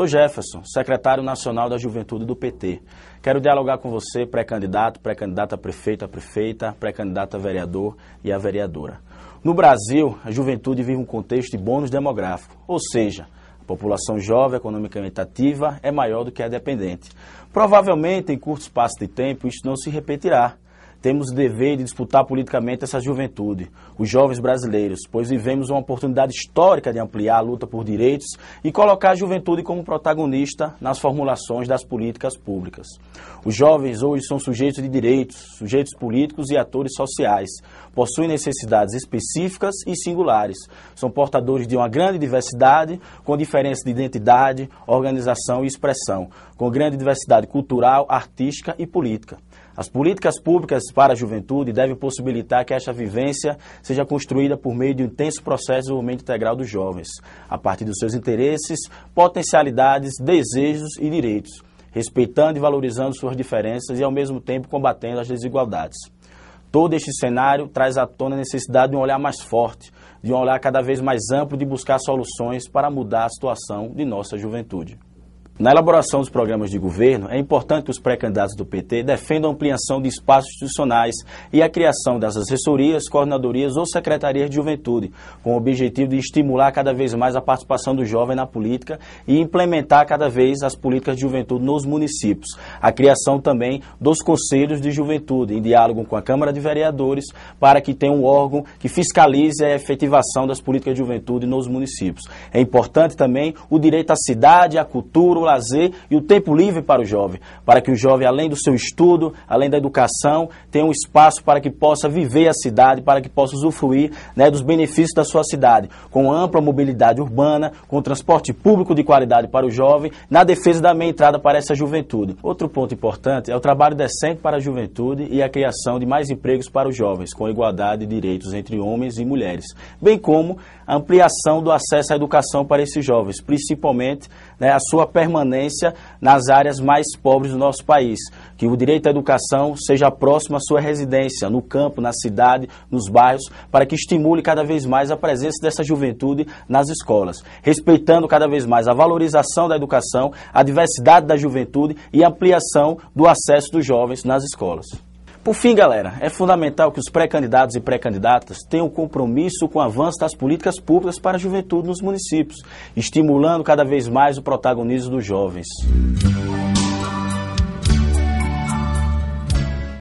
Sou Jefferson, secretário nacional da juventude do PT. Quero dialogar com você, pré-candidato, pré-candidata a prefeito, a prefeita, pré-candidata a vereador e a vereadora. No Brasil, a juventude vive um contexto de bônus demográfico, ou seja, a população jovem economicamente ativa é maior do que a dependente. Provavelmente, em curto espaço de tempo, isso não se repetirá. Temos o dever de disputar politicamente essa juventude, os jovens brasileiros, pois vivemos uma oportunidade histórica de ampliar a luta por direitos e colocar a juventude como protagonista nas formulações das políticas públicas. Os jovens hoje são sujeitos de direitos, sujeitos políticos e atores sociais, possuem necessidades específicas e singulares, são portadores de uma grande diversidade, com diferença de identidade, organização e expressão, com grande diversidade cultural, artística e política. As políticas públicas para a juventude devem possibilitar que esta vivência seja construída por meio de um intenso processo de desenvolvimento integral dos jovens, a partir dos seus interesses, potencialidades, desejos e direitos, respeitando e valorizando suas diferenças e, ao mesmo tempo, combatendo as desigualdades. Todo este cenário traz à tona a necessidade de um olhar mais forte, de um olhar cada vez mais amplo de buscar soluções para mudar a situação de nossa juventude. Na elaboração dos programas de governo, é importante que os pré-candidatos do PT defendam a ampliação de espaços institucionais e a criação das assessorias, coordenadorias ou secretarias de juventude, com o objetivo de estimular cada vez mais a participação do jovem na política e implementar cada vez as políticas de juventude nos municípios. A criação também dos conselhos de juventude, em diálogo com a Câmara de Vereadores, para que tenha um órgão que fiscalize a efetivação das políticas de juventude nos municípios. É importante também o direito à cidade, à cultura, lazer e o tempo livre para o jovem, para que o jovem, além do seu estudo, além da educação, tenha um espaço para que possa viver a cidade, para que possa usufruir né, dos benefícios da sua cidade, com ampla mobilidade urbana, com transporte público de qualidade para o jovem, na defesa da meia entrada para essa juventude. Outro ponto importante é o trabalho decente para a juventude e a criação de mais empregos para os jovens, com igualdade de direitos entre homens e mulheres, bem como a ampliação do acesso à educação para esses jovens, principalmente né, a sua permanência permanência nas áreas mais pobres do nosso país. Que o direito à educação seja próximo à sua residência, no campo, na cidade, nos bairros, para que estimule cada vez mais a presença dessa juventude nas escolas, respeitando cada vez mais a valorização da educação, a diversidade da juventude e a ampliação do acesso dos jovens nas escolas. Por fim, galera, é fundamental que os pré-candidatos e pré-candidatas tenham compromisso com o avanço das políticas públicas para a juventude nos municípios, estimulando cada vez mais o protagonismo dos jovens.